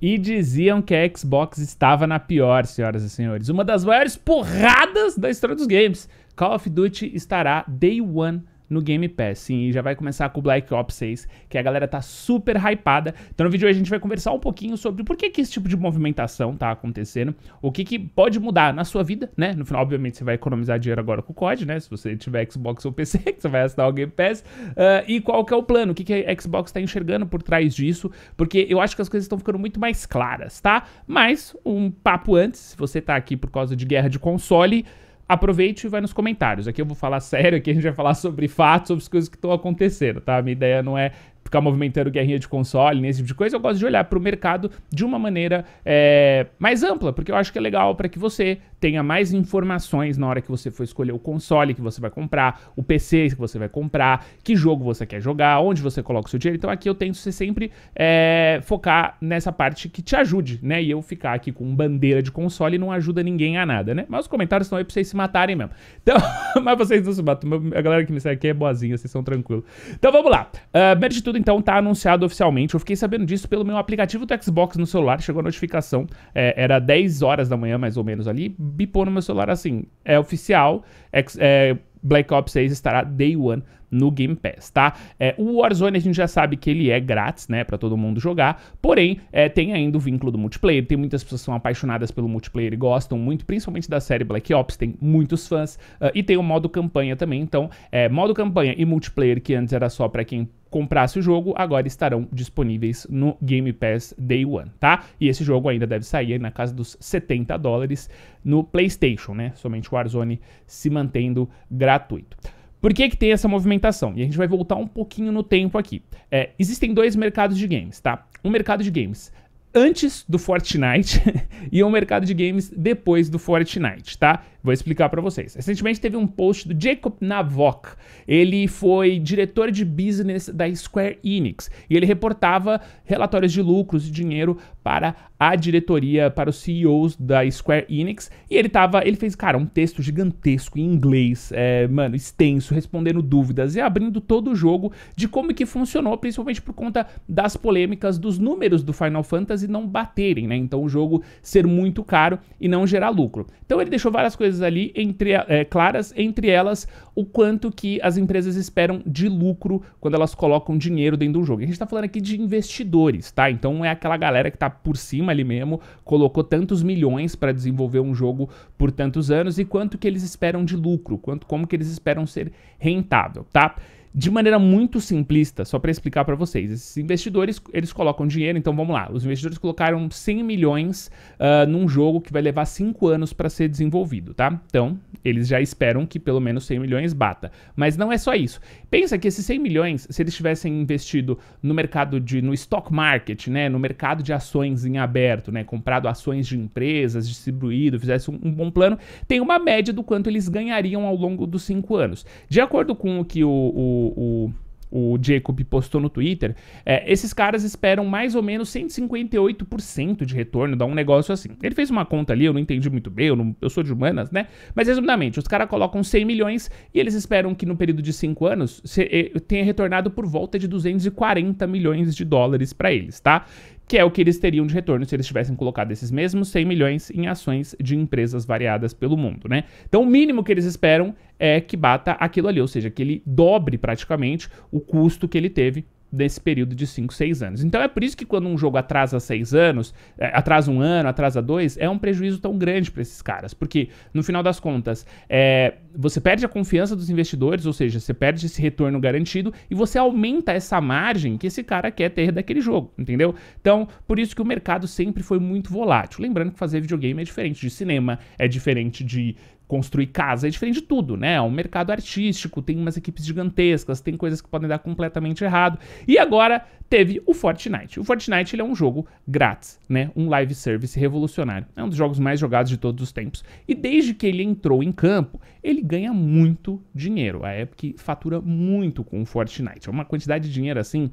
e diziam que a Xbox estava na pior, senhoras e senhores. Uma das maiores porradas da história dos games. Call of Duty estará day one no Game Pass, sim, e já vai começar com o Black Ops 6, que a galera tá super hypada. Então no vídeo de hoje a gente vai conversar um pouquinho sobre por que, que esse tipo de movimentação tá acontecendo, o que, que pode mudar na sua vida, né? No final, obviamente, você vai economizar dinheiro agora com o COD, né? Se você tiver Xbox ou PC, que você vai assinar o Game Pass, uh, e qual que é o plano, o que, que a Xbox tá enxergando por trás disso, porque eu acho que as coisas estão ficando muito mais claras, tá? Mas, um papo antes, se você tá aqui por causa de guerra de console aproveite e vai nos comentários. Aqui eu vou falar sério, aqui a gente vai falar sobre fatos, sobre as coisas que estão acontecendo, tá? minha ideia não é ficar movimentando guerrinha de console, nesse tipo de coisa. Eu gosto de olhar para o mercado de uma maneira é, mais ampla, porque eu acho que é legal para que você tenha mais informações na hora que você for escolher o console que você vai comprar, o PC que você vai comprar, que jogo você quer jogar, onde você coloca o seu dinheiro. Então aqui eu tento ser sempre é, focar nessa parte que te ajude, né? E eu ficar aqui com bandeira de console não ajuda ninguém a nada, né? Mas os comentários estão aí pra vocês se matarem mesmo. Então, mas vocês não se matam. A galera que me segue aqui é boazinha, vocês são tranquilos. Então vamos lá. Uh, primeiro de tudo, então, tá anunciado oficialmente. Eu fiquei sabendo disso pelo meu aplicativo do Xbox no celular. Chegou a notificação. É, era 10 horas da manhã, mais ou menos, ali bipou no meu celular assim. É oficial, é, é, Black Ops 6 estará day one no Game Pass, tá? É, o Warzone a gente já sabe que ele é grátis, né, para todo mundo jogar, porém é, tem ainda o vínculo do multiplayer, tem muitas pessoas que são apaixonadas pelo multiplayer e gostam muito, principalmente da série Black Ops, tem muitos fãs, uh, e tem o modo campanha também, então é, modo campanha e multiplayer que antes era só para quem comprasse o jogo, agora estarão disponíveis no Game Pass Day One, tá? E esse jogo ainda deve sair na casa dos 70 dólares no PlayStation, né? Somente o Warzone se mantendo gratuito. Por que, que tem essa movimentação? E a gente vai voltar um pouquinho no tempo aqui. É, existem dois mercados de games, tá? Um mercado de games antes do Fortnite e o mercado de games depois do Fortnite, tá? Vou explicar para vocês. Recentemente teve um post do Jacob Navok. Ele foi diretor de business da Square Enix e ele reportava relatórios de lucros e dinheiro para a diretoria, para os CEOs da Square Enix. E ele tava, ele fez, cara, um texto gigantesco em inglês, é, mano, extenso, respondendo dúvidas e abrindo todo o jogo de como que funcionou, principalmente por conta das polêmicas dos números do Final Fantasy e não baterem, né? Então o jogo ser muito caro e não gerar lucro. Então ele deixou várias coisas ali entre, é, claras, entre elas o quanto que as empresas esperam de lucro quando elas colocam dinheiro dentro do jogo. a gente está falando aqui de investidores, tá? Então é aquela galera que está por cima ali mesmo, colocou tantos milhões para desenvolver um jogo por tantos anos e quanto que eles esperam de lucro, quanto como que eles esperam ser rentável, tá? de maneira muito simplista, só para explicar para vocês. Esses investidores, eles colocam dinheiro, então vamos lá. Os investidores colocaram 100 milhões uh, num jogo que vai levar 5 anos para ser desenvolvido, tá? Então, eles já esperam que pelo menos 100 milhões bata. Mas não é só isso. Pensa que esses 100 milhões, se eles tivessem investido no mercado de no stock market, né, no mercado de ações em aberto, né, comprado ações de empresas, distribuído, fizesse um, um bom plano, tem uma média do quanto eles ganhariam ao longo dos 5 anos. De acordo com o que o, o o, o, Jacob postou no Twitter, é, esses caras esperam mais ou menos 158% de retorno, dá um negócio assim. Ele fez uma conta ali, eu não entendi muito bem, eu, não, eu sou de humanas, né? Mas resumidamente, os caras colocam 100 milhões e eles esperam que no período de 5 anos se, eh, tenha retornado por volta de 240 milhões de dólares para eles, tá? que é o que eles teriam de retorno se eles tivessem colocado esses mesmos 100 milhões em ações de empresas variadas pelo mundo, né? Então o mínimo que eles esperam é que bata aquilo ali, ou seja, que ele dobre praticamente o custo que ele teve desse período de 5, 6 anos. Então é por isso que quando um jogo atrasa 6 anos, é, atrasa um ano, atrasa dois, é um prejuízo tão grande para esses caras, porque no final das contas, é, você perde a confiança dos investidores, ou seja, você perde esse retorno garantido e você aumenta essa margem que esse cara quer ter daquele jogo, entendeu? Então, por isso que o mercado sempre foi muito volátil. Lembrando que fazer videogame é diferente de cinema, é diferente de, construir casa, é diferente de tudo, né? É um mercado artístico, tem umas equipes gigantescas, tem coisas que podem dar completamente errado. E agora teve o Fortnite. O Fortnite ele é um jogo grátis, né? Um live service revolucionário. É um dos jogos mais jogados de todos os tempos. E desde que ele entrou em campo, ele ganha muito dinheiro. A Epic fatura muito com o Fortnite. É uma quantidade de dinheiro assim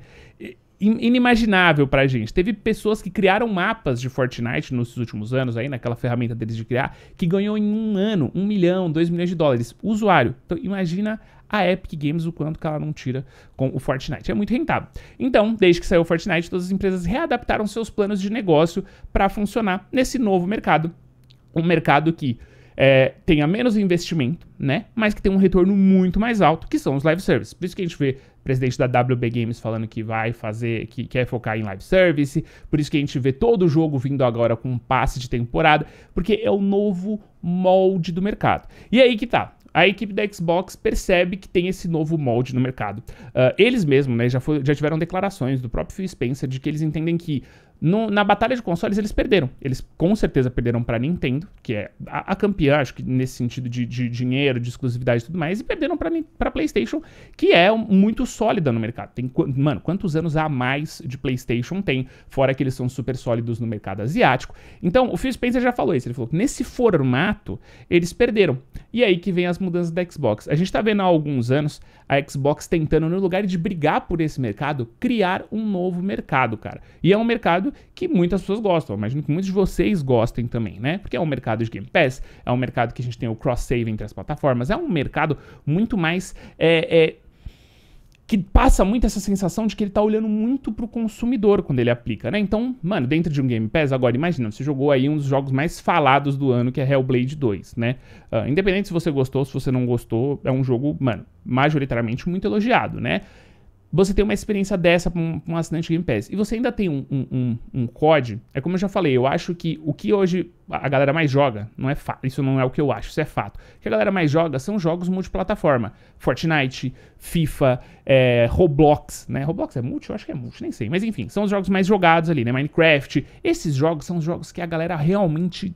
inimaginável pra gente. Teve pessoas que criaram mapas de Fortnite nos últimos anos, aí naquela ferramenta deles de criar, que ganhou em um ano um milhão, dois milhões de dólares. Usuário. Então imagina a Epic Games o quanto que ela não tira com o Fortnite. É muito rentável. Então, desde que saiu o Fortnite, todas as empresas readaptaram seus planos de negócio para funcionar nesse novo mercado. Um mercado que é, tenha menos investimento, né? Mas que tenha um retorno muito mais alto, que são os live services. Por isso que a gente vê o presidente da WB Games falando que vai fazer, que quer focar em live service. Por isso que a gente vê todo o jogo vindo agora com um passe de temporada, porque é o novo molde do mercado. E aí que tá a equipe da Xbox percebe que tem esse novo molde no mercado. Uh, eles mesmos né, já, foi, já, tiveram declarações do próprio Phil Spencer de que eles entendem que no, na batalha de consoles eles perderam. Eles com certeza perderam para Nintendo, que é a, a, campeã, acho que nesse sentido de, de dinheiro, de exclusividade e tudo mais, e perderam para PlayStation, que é muito sólida no mercado. Tem, mano, quantos anos a mais de PlayStation tem, fora que eles são super sólidos no mercado asiático. Então, o Phil Spencer já falou isso, ele falou que nesse formato eles perderam. E aí que vem as mudanças da Xbox. A gente tá vendo há alguns anos a Xbox tentando, no lugar de brigar por esse mercado, criar um novo mercado, cara. E é um mercado que muitas pessoas gostam. Eu imagino que muitos de vocês gostem também, né? Porque é um mercado de Game Pass, é um mercado que a gente tem o cross-save entre as plataformas, é um mercado muito mais. É, é, que passa muito essa sensação de que ele tá olhando muito pro consumidor quando ele aplica, né? Então, mano, dentro de um Game Pass, agora imagina, você jogou aí um dos jogos mais falados do ano, que é Hellblade 2, né? Uh, independente se você gostou, se você não gostou, é um jogo, mano, majoritariamente muito elogiado, né? você tem uma experiência dessa para um, um, assinante Game Pass. E você ainda tem um, um, um, COD. É como eu já falei, eu acho que o que hoje a galera mais joga, não é fato, isso não é o que eu acho, isso é fato. O que a galera mais joga são jogos multiplataforma. Fortnite, FIFA, é, Roblox, né? Roblox é multi? Eu acho que é multi, nem sei. Mas enfim, são os jogos mais jogados ali, né? Minecraft. Esses jogos são os jogos que a galera realmente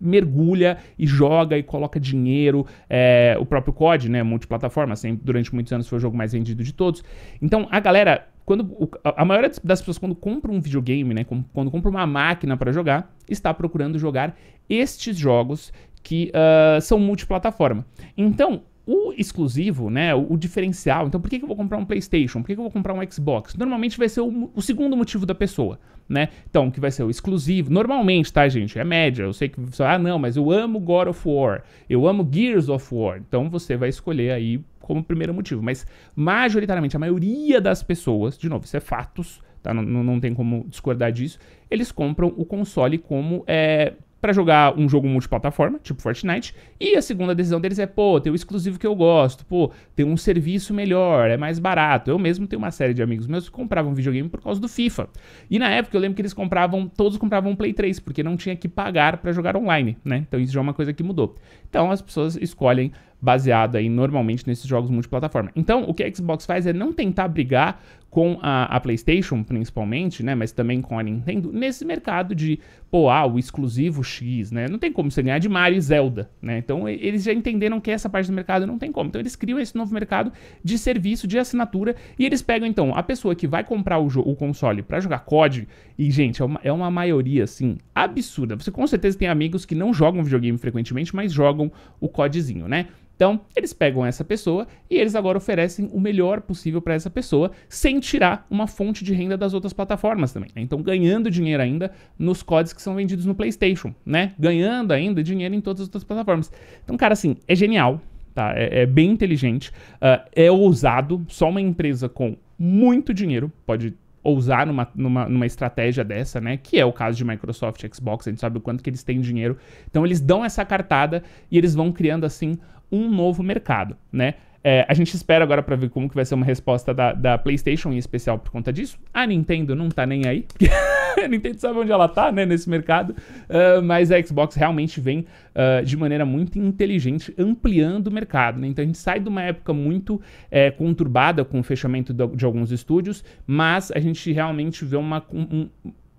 mergulha e joga e coloca dinheiro. É, o próprio COD, né? Multiplataforma, sempre, durante muitos anos foi o jogo mais vendido de todos. Então a galera, quando a maioria das pessoas quando compra um videogame, né? Quando compra uma máquina para jogar, está procurando jogar estes jogos que uh, são multiplataforma. Então o exclusivo, né, o, diferencial, então por que, que eu vou comprar um PlayStation? Por que, que eu vou comprar um Xbox? Normalmente vai ser o, o, segundo motivo da pessoa, né? Então, que vai ser o exclusivo. Normalmente, tá, gente? É média. Eu sei que você, ah, não, mas eu amo God of War, eu amo Gears of War. Então você vai escolher aí como primeiro motivo. Mas, majoritariamente, a maioria das pessoas, de novo, isso é fatos, tá? Não, não, não tem como discordar disso, eles compram o console como. É, para jogar um jogo multiplataforma, tipo Fortnite, e a segunda decisão deles é, pô, tem o um exclusivo que eu gosto, pô, tem um serviço melhor, é mais barato. Eu mesmo tenho uma série de amigos meus que compravam videogame por causa do FIFA. E na época eu lembro que eles compravam, todos compravam um Play 3, porque não tinha que pagar para jogar online, né? Então isso já é uma coisa que mudou. Então as pessoas escolhem baseado aí normalmente nesses jogos multiplataforma. Então, o que a Xbox faz é não tentar brigar com a, a, PlayStation, principalmente, né? Mas também com a Nintendo, nesse mercado de, pô, ah, o exclusivo X, né? Não tem como você ganhar de Mario e Zelda, né? Então eles já entenderam que essa parte do mercado não tem como. Então eles criam esse novo mercado de serviço, de assinatura, e eles pegam, então, a pessoa que vai comprar o, o console para jogar COD, e, gente, é uma, é uma maioria, assim, absurda. Você com certeza tem amigos que não jogam videogame frequentemente, mas jogam o CODzinho, né? Então, eles pegam essa pessoa e eles agora oferecem o melhor possível para essa pessoa, sem tirar uma fonte de renda das outras plataformas também. Né? Então, ganhando dinheiro ainda nos codes que são vendidos no PlayStation, né? Ganhando ainda dinheiro em todas as outras plataformas. Então, cara, assim, é genial, tá? É, é bem inteligente, uh, é ousado. Só uma empresa com muito dinheiro pode ousar numa, numa, numa, estratégia dessa, né? Que é o caso de Microsoft, Xbox, a gente sabe o quanto que eles têm dinheiro. Então eles dão essa cartada e eles vão criando assim um novo mercado, né? É, a gente espera agora para ver como que vai ser uma resposta da, da, PlayStation em especial por conta disso. A Nintendo não tá nem aí. a Nintendo sabe onde ela tá, né, nesse mercado. Uh, mas a Xbox realmente vem uh, de maneira muito inteligente ampliando o mercado. Né? Então a gente sai de uma época muito é, conturbada com o fechamento do, de alguns estúdios, mas a gente realmente vê uma, um,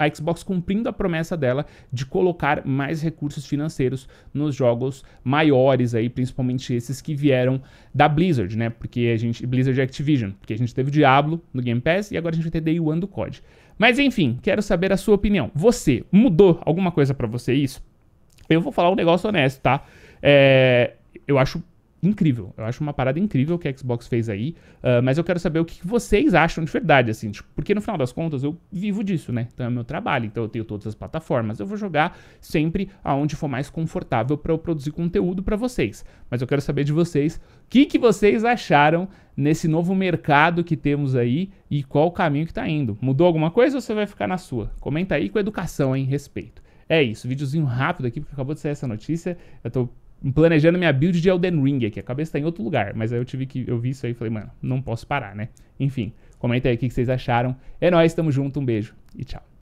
a Xbox cumprindo a promessa dela de colocar mais recursos financeiros nos jogos maiores aí, principalmente esses que vieram da Blizzard, né? Porque a gente Blizzard e Activision, porque a gente teve o Diablo no Game Pass e agora a gente vai ter Day One do COD. Mas enfim, quero saber a sua opinião. Você mudou alguma coisa para você isso? Eu vou falar um negócio honesto, tá? É, eu acho incrível. Eu acho uma parada incrível que a Xbox fez aí, uh, mas eu quero saber o que vocês acham de verdade, assim, tipo, porque no final das contas eu vivo disso, né? Então é meu trabalho, então eu tenho todas as plataformas. Eu vou jogar sempre aonde for mais confortável para eu produzir conteúdo para vocês. Mas eu quero saber de vocês o que, que vocês acharam nesse novo mercado que temos aí e qual o caminho que tá indo. Mudou alguma coisa ou você vai ficar na sua? Comenta aí com educação, hein? Respeito. É isso, videozinho rápido aqui, porque acabou de sair essa notícia. Eu tô planejando minha build de Elden Ring aqui. A cabeça tá em outro lugar, mas aí eu tive que. Eu vi isso aí e falei, mano, não posso parar, né? Enfim, comenta aí o que vocês acharam. É nóis, tamo junto, um beijo e tchau.